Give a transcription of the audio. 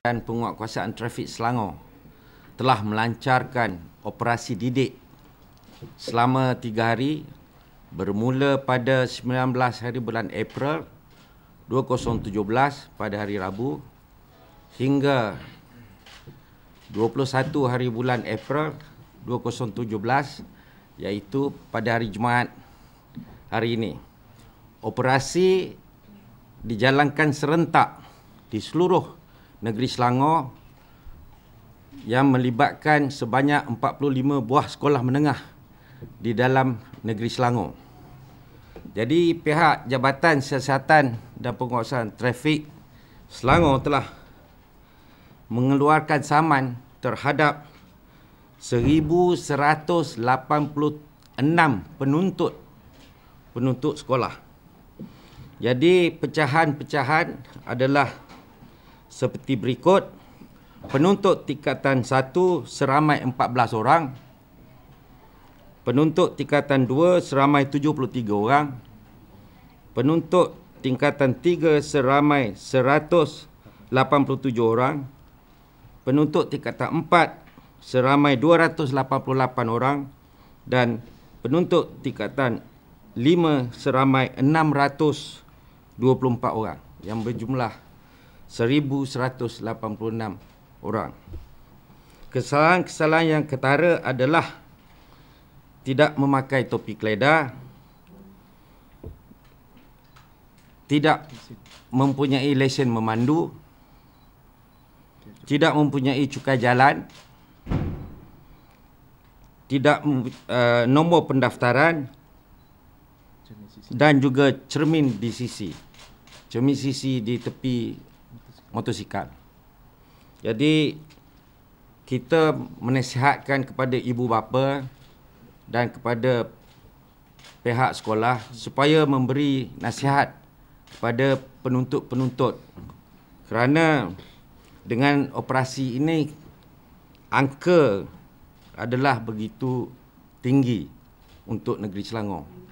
dan penguatkuasaan trafik Selangor telah melancarkan operasi didik selama tiga hari bermula pada 19 hari bulan April 2017 pada hari Rabu hingga 21 hari bulan April 2017 iaitu pada hari Jumaat hari ini. Operasi dijalankan serentak di seluruh Negeri Selangor yang melibatkan sebanyak 45 buah sekolah menengah di dalam Negeri Selangor. Jadi pihak Jabatan Siasatan dan Penguasaan Trafik Selangor telah mengeluarkan saman terhadap 1,186 penuntut penuntut sekolah. Jadi pecahan-pecahan adalah seperti berikut penuntut tingkatan 1 seramai 14 orang penuntut tingkatan 2 seramai 73 orang penuntut tingkatan 3 seramai 187 orang penuntut tingkatan 4 seramai 288 orang dan penuntut tingkatan 5 seramai 624 orang yang berjumlah 1,186 orang. Kesalahan-kesalahan yang ketara adalah tidak memakai topi kleda, tidak mempunyai lesen memandu, tidak mempunyai cukai jalan, tidak uh, nombor pendaftaran dan juga cermin di sisi. Cermin sisi di tepi motosikal. Jadi kita menasihatkan kepada ibu bapa dan kepada pihak sekolah supaya memberi nasihat kepada penuntut-penuntut. Kerana dengan operasi ini angka adalah begitu tinggi untuk negeri Selangor.